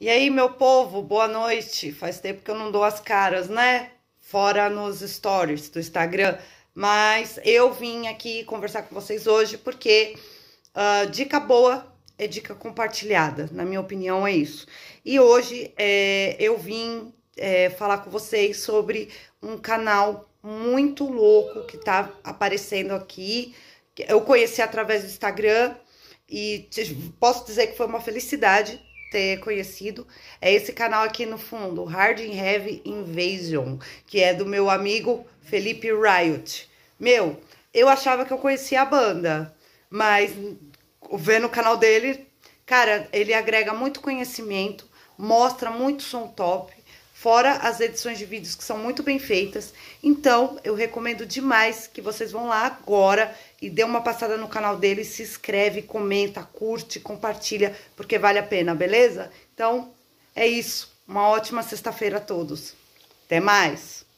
E aí, meu povo, boa noite. Faz tempo que eu não dou as caras, né? Fora nos stories do Instagram. Mas eu vim aqui conversar com vocês hoje porque uh, dica boa é dica compartilhada, na minha opinião é isso. E hoje é, eu vim é, falar com vocês sobre um canal muito louco que tá aparecendo aqui. Eu conheci através do Instagram e posso dizer que foi uma felicidade ter conhecido é esse canal aqui no fundo, Hard and Heavy Invasion, que é do meu amigo Felipe Riot. Meu, eu achava que eu conhecia a banda, mas vendo o canal dele, cara, ele agrega muito conhecimento, mostra muito som top fora as edições de vídeos que são muito bem feitas. Então, eu recomendo demais que vocês vão lá agora e dê uma passada no canal dele, se inscreve, comenta, curte, compartilha, porque vale a pena, beleza? Então, é isso. Uma ótima sexta-feira a todos. Até mais!